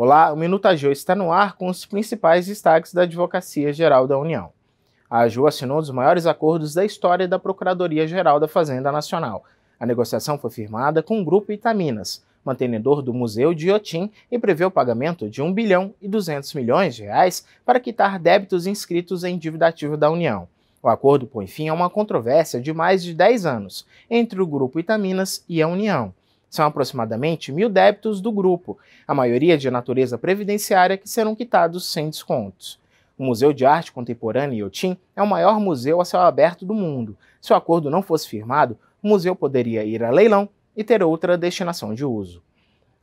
Olá, o Minuto AGU está no ar com os principais destaques da Advocacia Geral da União. A AGU assinou um dos maiores acordos da história da Procuradoria Geral da Fazenda Nacional. A negociação foi firmada com o Grupo Itaminas, mantenedor do Museu de Iotim, e prevê o pagamento de 1 bilhão e 200 milhões de reais para quitar débitos inscritos em dívida ativa da União. O acordo põe fim a uma controvérsia de mais de 10 anos entre o Grupo Itaminas e a União. São aproximadamente mil débitos do grupo, a maioria de natureza previdenciária que serão quitados sem descontos. O Museu de Arte Contemporânea Iotim é o maior museu a céu aberto do mundo. Se o acordo não fosse firmado, o museu poderia ir a leilão e ter outra destinação de uso.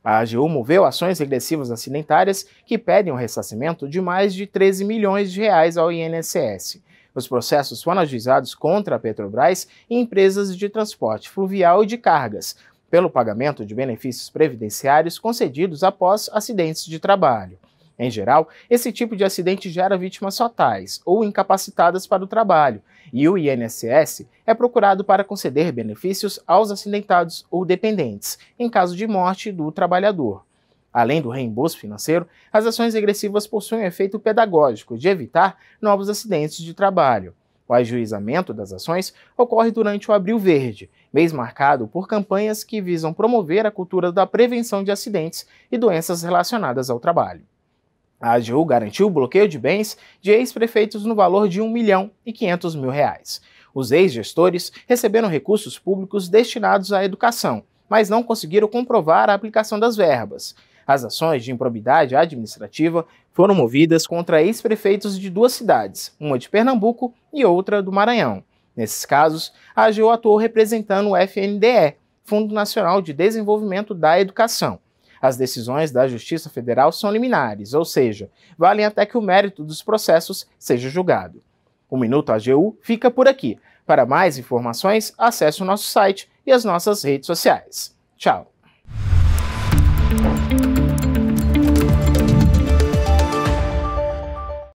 A AGU moveu ações regressivas acidentárias que pedem o ressarcimento de mais de 13 milhões de reais ao INSS. Os processos foram ajuizados contra a Petrobras e empresas de transporte fluvial e de cargas, pelo pagamento de benefícios previdenciários concedidos após acidentes de trabalho. Em geral, esse tipo de acidente gera vítimas fatais ou incapacitadas para o trabalho, e o INSS é procurado para conceder benefícios aos acidentados ou dependentes, em caso de morte do trabalhador. Além do reembolso financeiro, as ações regressivas possuem um efeito pedagógico de evitar novos acidentes de trabalho. O ajuizamento das ações ocorre durante o Abril Verde, mês marcado por campanhas que visam promover a cultura da prevenção de acidentes e doenças relacionadas ao trabalho. A AGU garantiu o bloqueio de bens de ex-prefeitos no valor de 1 milhão e 500 mil reais. Os ex-gestores receberam recursos públicos destinados à educação, mas não conseguiram comprovar a aplicação das verbas. As ações de improbidade administrativa foram movidas contra ex-prefeitos de duas cidades, uma de Pernambuco e outra do Maranhão. Nesses casos, a AGU atuou representando o FNDE, Fundo Nacional de Desenvolvimento da Educação. As decisões da Justiça Federal são liminares, ou seja, valem até que o mérito dos processos seja julgado. O Minuto AGU fica por aqui. Para mais informações, acesse o nosso site e as nossas redes sociais. Tchau!